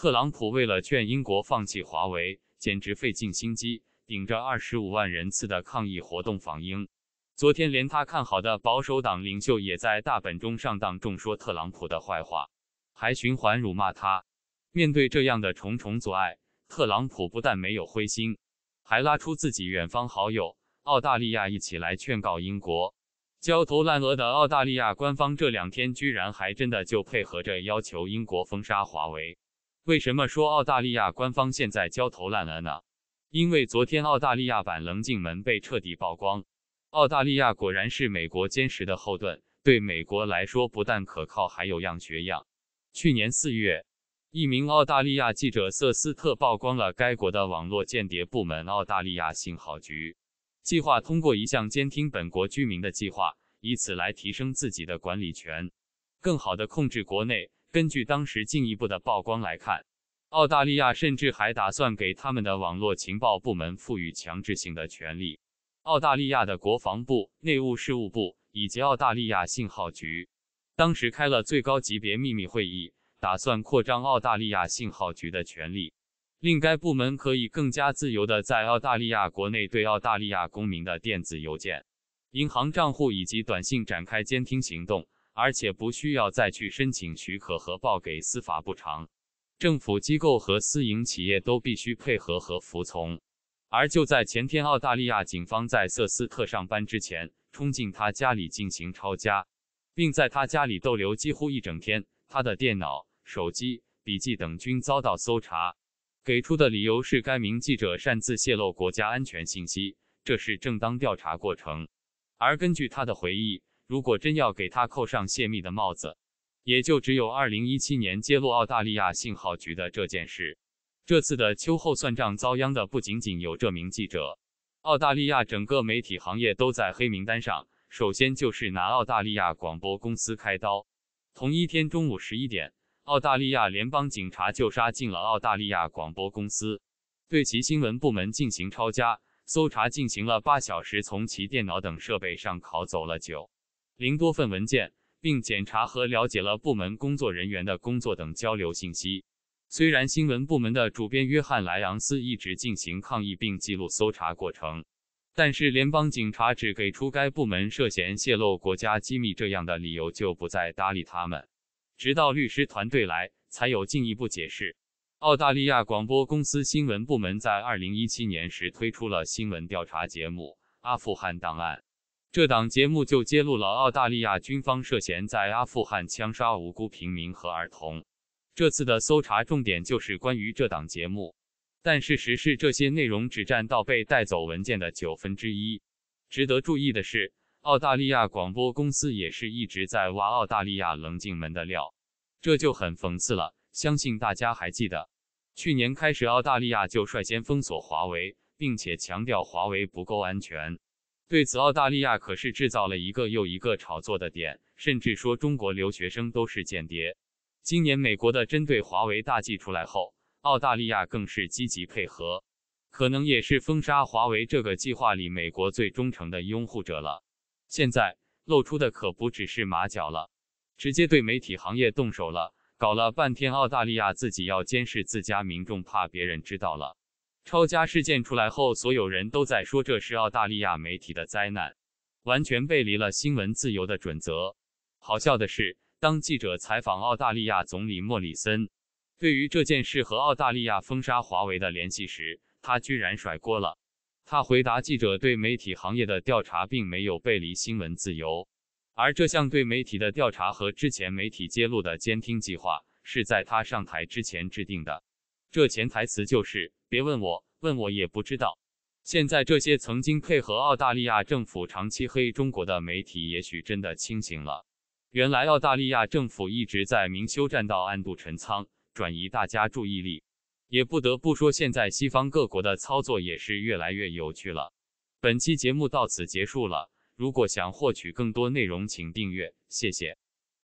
特朗普为了劝英国放弃华为，简直费尽心机，顶着二十五万人次的抗议活动访英。昨天，连他看好的保守党领袖也在大本钟上当众说特朗普的坏话，还循环辱骂他。面对这样的重重阻碍，特朗普不但没有灰心，还拉出自己远方好友澳大利亚一起来劝告英国。焦头烂额的澳大利亚官方这两天居然还真的就配合着要求英国封杀华为。为什么说澳大利亚官方现在焦头烂额呢？因为昨天澳大利亚版棱镜门被彻底曝光。澳大利亚果然是美国坚实的后盾，对美国来说不但可靠，还有样学样。去年四月，一名澳大利亚记者瑟斯特曝光了该国的网络间谍部门澳大利亚信号局，计划通过一项监听本国居民的计划，以此来提升自己的管理权，更好的控制国内。根据当时进一步的曝光来看，澳大利亚甚至还打算给他们的网络情报部门赋予强制性的权利。澳大利亚的国防部、内务事务部以及澳大利亚信号局当时开了最高级别秘密会议，打算扩张澳大利亚信号局的权利，令该部门可以更加自由地在澳大利亚国内对澳大利亚公民的电子邮件、银行账户以及短信展开监听行动。而且不需要再去申请许可和报给司法部长，政府机构和私营企业都必须配合和服从。而就在前天，澳大利亚警方在瑟斯特上班之前冲进他家里进行抄家，并在他家里逗留几乎一整天，他的电脑、手机、笔记等均遭到搜查。给出的理由是该名记者擅自泄露国家安全信息，这是正当调查过程。而根据他的回忆。如果真要给他扣上泄密的帽子，也就只有二零一七年揭露澳大利亚信号局的这件事。这次的秋后算账，遭殃的不仅仅有这名记者，澳大利亚整个媒体行业都在黑名单上。首先就是拿澳大利亚广播公司开刀。同一天中午十一点，澳大利亚联邦警察就杀进了澳大利亚广播公司，对其新闻部门进行抄家搜查，进行了八小时，从其电脑等设备上拷走了九。零多份文件，并检查和了解了部门工作人员的工作等交流信息。虽然新闻部门的主编约翰·莱昂斯一直进行抗议并记录搜查过程，但是联邦警察只给出该部门涉嫌泄露国家机密这样的理由就不再搭理他们，直到律师团队来才有进一步解释。澳大利亚广播公司新闻部门在2017年时推出了新闻调查节目《阿富汗档案》。这档节目就揭露了澳大利亚军方涉嫌在阿富汗枪杀无辜平民和儿童。这次的搜查重点就是关于这档节目，但事实是这些内容只占到被带走文件的九分之一。值得注意的是，澳大利亚广播公司也是一直在挖澳大利亚棱镜门的料，这就很讽刺了。相信大家还记得，去年开始澳大利亚就率先封锁华为，并且强调华为不够安全。对此，澳大利亚可是制造了一个又一个炒作的点，甚至说中国留学生都是间谍。今年美国的针对华为大计出来后，澳大利亚更是积极配合，可能也是封杀华为这个计划里美国最忠诚的拥护者了。现在露出的可不只是马脚了，直接对媒体行业动手了。搞了半天，澳大利亚自己要监视自家民众，怕别人知道了。抄家事件出来后，所有人都在说这是澳大利亚媒体的灾难，完全背离了新闻自由的准则。好笑的是，当记者采访澳大利亚总理莫里森对于这件事和澳大利亚封杀华为的联系时，他居然甩锅了。他回答记者，对媒体行业的调查并没有背离新闻自由，而这项对媒体的调查和之前媒体揭露的监听计划是在他上台之前制定的。这潜台词就是别问我，问我也不知道。现在这些曾经配合澳大利亚政府长期黑中国的媒体，也许真的清醒了。原来澳大利亚政府一直在明修栈道，暗度陈仓，转移大家注意力。也不得不说，现在西方各国的操作也是越来越有趣了。本期节目到此结束了。如果想获取更多内容，请订阅，谢谢。